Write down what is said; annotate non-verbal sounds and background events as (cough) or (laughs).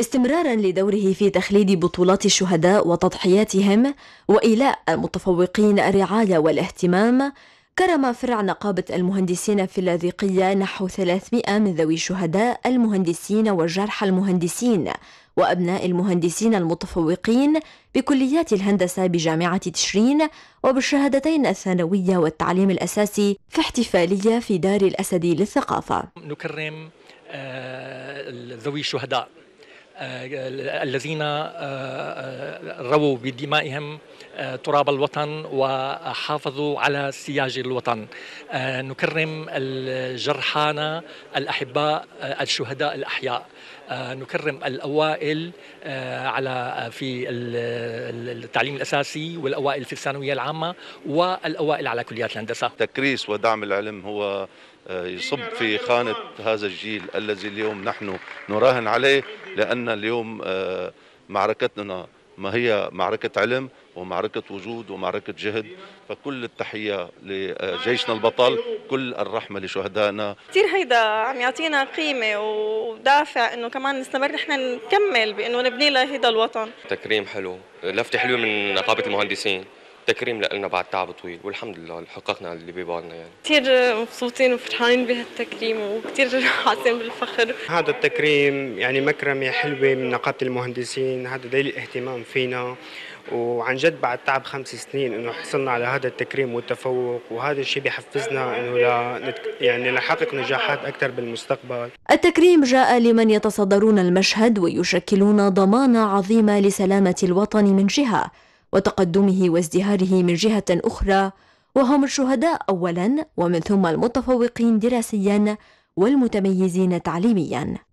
استمرارا لدوره في تخليد بطولات الشهداء وتضحياتهم وإيلاء المتفوقين الرعاية والاهتمام كرم فرع نقابة المهندسين في اللاذقية نحو 300 من ذوي الشهداء المهندسين وجرحى المهندسين وأبناء المهندسين المتفوقين بكليات الهندسة بجامعة تشرين وبالشهادتين الثانوية والتعليم الأساسي في احتفالية في دار الأسد للثقافة نكرم آه، ذوي الشهداء آه، الذين آه، آه، رووا بدمائهم تراب الوطن وحافظوا على سياج الوطن نكرم الجرحانا الأحباء الشهداء الأحياء نكرم الاوائل على في التعليم الاساسي والاوائل في الثانويه العامه والاوائل على كليات الهندسه. تكريس ودعم العلم هو يصب في خانة هذا الجيل الذي اليوم نحن نراهن عليه لأن اليوم آه، معركتنا ما هي معركة علم ومعركة وجود ومعركة جهد فكل التحية لجيشنا البطل كل الرحمة لشهدائنا كثير هيدا عم يعطينا قيمة ودافع انه كمان نستمر نحن نكمل بانه نبني لهيدا الوطن تكريم حلو لفتة حلوة من نقابة المهندسين تكريم لنا بعد تعب طويل والحمد لله حققنا اللي ببالنا يعني كثير مبسوطين وفرحانين بهالتكريم وكثير (laughs) حاسين بالفخر هذا التكريم يعني مكرمه حلوه من نقابه المهندسين هذا دليل اهتمام فينا وعن جد بعد تعب خمس سنين انه حصلنا على هذا التكريم والتفوق وهذا الشيء بحفزنا انه ل... يعني نحقق نجاحات اكثر بالمستقبل. التكريم جاء لمن يتصدرون المشهد ويشكلون ضمانه عظيمه لسلامه الوطن من جهه وتقدمه وازدهاره من جهة أخرى وهم الشهداء أولا ومن ثم المتفوقين دراسيا والمتميزين تعليميا